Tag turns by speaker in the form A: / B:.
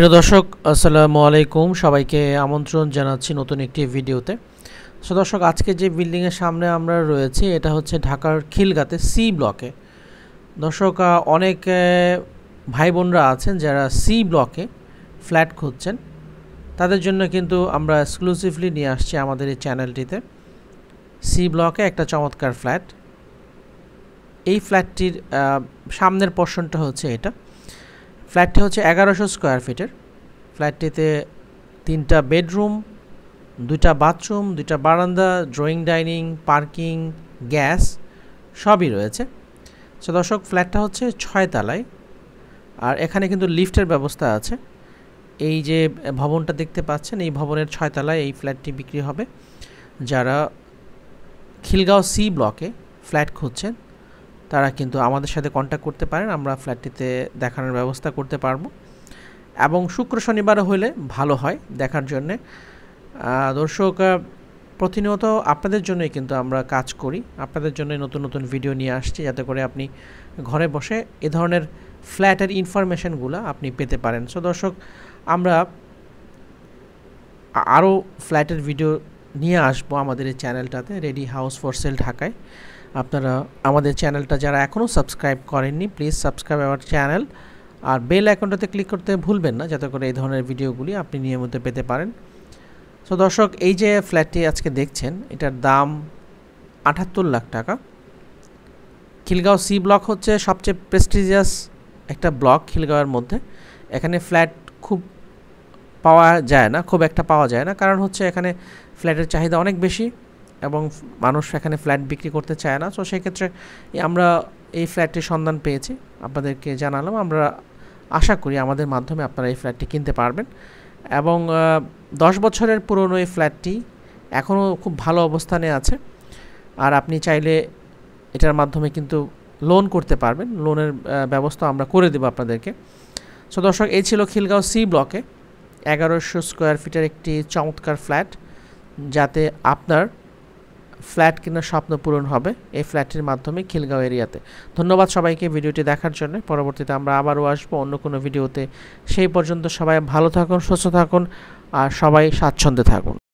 A: প্রিয় দর্শক আসসালামু আলাইকুম সবাইকে আমন্ত্রণ জানাচ্ছি নতুন একটি ভিডিওতে সো দর্শক আজকে যে বিল্ডিংয়ের সামনে আমরা রয়েছি এটা হচ্ছে ঢাকার খিলগাতে সি ব্লকে দর্শক অনেক ভাই বোনরা আছেন যারা সি ব্লকে ফ্ল্যাট খুঁজছেন তাদের জন্য কিন্তু আমরা এক্সক্লুসিভলি নিয়ে আসছি আমাদের এই চ্যানেলটিতে সি ব্লকে একটা চমৎকার ফ্ল্যাট এই ফ্ল্যাটটির সামনের পোর্শনটা হচ্ছে এটা ফ্ল্যাটটি হচ্ছে এগারোশো স্কোয়ার ফিটের ফ্ল্যাটটিতে তিনটা বেডরুম দুটা বাথরুম দুটা বারান্দা ড্রয়িং ডাইনিং পার্কিং গ্যাস সবই রয়েছে সো দর্শক ফ্ল্যাটটা হচ্ছে ছয় তলায় আর এখানে কিন্তু লিফটের ব্যবস্থা আছে এই যে ভবনটা দেখতে পাচ্ছেন এই ভবনের ছয়তলায় এই ফ্ল্যাটটি বিক্রি হবে যারা খিলগাঁও সি ব্লকে ফ্ল্যাট খুঁজছেন তারা কিন্তু আমাদের সাথে কন্ট্যাক্ট করতে পারেন আমরা ফ্ল্যাটটিতে দেখানোর ব্যবস্থা করতে পারবো এবং শুক্র শনিবার হলে ভালো হয় দেখার জন্যে দর্শক প্রতিনিয়ত আপনাদের জন্যই কিন্তু আমরা কাজ করি আপনাদের জন্যই নতুন নতুন ভিডিও নিয়ে আসছি যাতে করে আপনি ঘরে বসে এ ধরনের ফ্ল্যাটের ইনফরমেশানগুলো আপনি পেতে পারেন সো দর্শক আমরা আরও ফ্ল্যাটের ভিডিও নিয়ে আসবো আমাদের এই চ্যানেলটাতে রেডি হাউস ফর সেল ঢাকায় আপনারা আমাদের চ্যানেলটা যারা এখনও সাবস্ক্রাইব করেননি প্লিজ সাবস্ক্রাইব আওয়ার চ্যানেল আর বেল অ্যাকাউন্টটাতে ক্লিক করতে ভুলবেন না যাতে করে এই ধরনের ভিডিওগুলি আপনি নিয়মিত পেতে পারেন তো দর্শক এই যে ফ্ল্যাটটি আজকে দেখছেন এটার দাম আটাত্তর লাখ টাকা খিলগাঁও সি ব্লক হচ্ছে সবচেয়ে প্রেস্টিজিয়াস একটা ব্লক খিলগাঁওয়ের মধ্যে এখানে ফ্ল্যাট খুব পাওয়া যায় না খুব একটা পাওয়া যায় না কারণ হচ্ছে এখানে ফ্ল্যাটের চাহিদা অনেক বেশি এবং মানুষ এখানে ফ্ল্যাট বিক্রি করতে চায় না তো সেক্ষেত্রে আমরা এই ফ্ল্যাটটির সন্ধান পেয়েছি আপনাদেরকে জানালাম আমরা আশা করি আমাদের মাধ্যমে আপনারা এই ফ্ল্যাটটি কিনতে পারবেন এবং দশ বছরের পুরনো এই ফ্ল্যাটটি এখনও খুব ভালো অবস্থানে আছে আর আপনি চাইলে এটার মাধ্যমে কিন্তু লোন করতে পারবেন লোনের ব্যবস্থা আমরা করে দেবো আপনাদেরকে সো দর্শক এই ছিল খিলগাঁও সি ব্লকে এগারোশো স্কোয়ার ফিটের একটি চমৎকার ফ্ল্যাট যাতে আপনার ফ্ল্যাট কেনার স্বপ্ন পূরণ হবে এই ফ্ল্যাটের মাধ্যমে খিলগাঁও এরিয়াতে ধন্যবাদ সবাইকে ভিডিওটি দেখার জন্য পরবর্তীতে আমরা আবারও আসবো অন্য কোনো ভিডিওতে সেই পর্যন্ত সবাই ভালো থাকুন সুস্থ থাকুন আর সবাই স্বাচ্ছন্দ্যে থাকুন